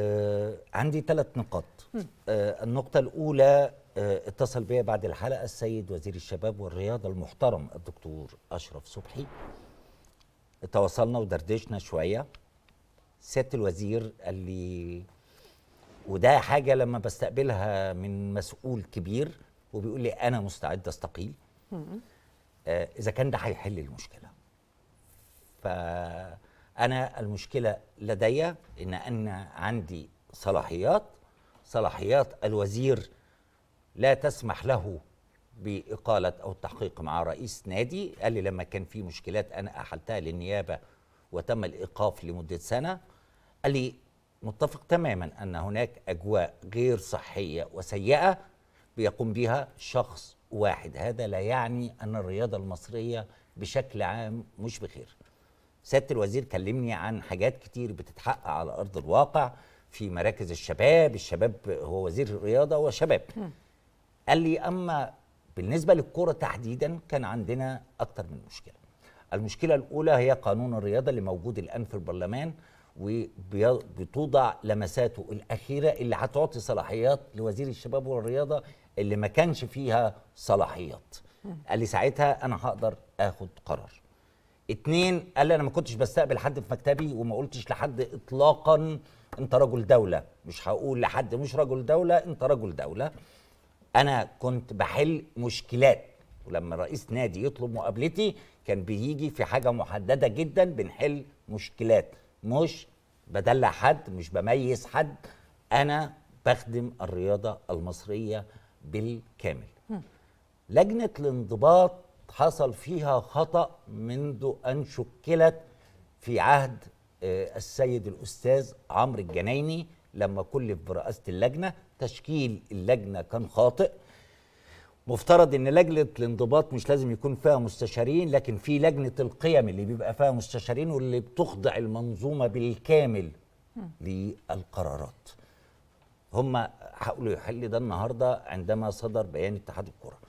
آه، عندي ثلاث نقاط آه، النقطة الأولى آه، اتصل بي بعد الحلقة السيد وزير الشباب والرياضة المحترم الدكتور أشرف صبحي تواصلنا ودردشنا شوية سيادة الوزير قال لي وده حاجة لما بستقبلها من مسؤول كبير وبيقول لي أنا مستعد أستقيل إذا كان ده هيحل المشكلة ف انا المشكله لدي ان ان عندي صلاحيات صلاحيات الوزير لا تسمح له باقاله او التحقيق مع رئيس نادي قال لي لما كان في مشكلات انا احلتها للنيابه وتم الايقاف لمده سنه قال لي متفق تماما ان هناك اجواء غير صحيه وسيئه بيقوم بها شخص واحد هذا لا يعني ان الرياضه المصريه بشكل عام مش بخير سياده الوزير كلمني عن حاجات كتير بتتحقق على ارض الواقع في مراكز الشباب الشباب هو وزير الرياضه وشباب قال لي اما بالنسبه للكوره تحديدا كان عندنا اكتر من مشكله المشكله الاولى هي قانون الرياضه اللي موجود الان في البرلمان وبتوضع لمساته الاخيره اللي هتعطي صلاحيات لوزير الشباب والرياضه اللي ما كانش فيها صلاحيات قال لي ساعتها انا هقدر اخد قرار اتنين قال لي انا ما كنتش بستقبل حد في مكتبي وما قلتش لحد اطلاقا انت رجل دوله مش هقول لحد مش رجل دوله انت رجل دوله انا كنت بحل مشكلات ولما رئيس نادي يطلب مقابلتي كان بيجي في حاجه محدده جدا بنحل مشكلات مش بدلع حد مش بميز حد انا بخدم الرياضه المصريه بالكامل لجنه الانضباط حصل فيها خطأ منذ أن شكلت في عهد آه، السيد الأستاذ عمرو الجنايني لما كلف برئاسة اللجنة تشكيل اللجنة كان خاطئ مفترض ان لجنه الانضباط مش لازم يكون فيها مستشارين لكن في لجنه القيم اللي بيبقى فيها مستشارين واللي بتخضع المنظومه بالكامل للقرارات هم حاولوا يحل ده النهارده عندما صدر بيان اتحاد الكره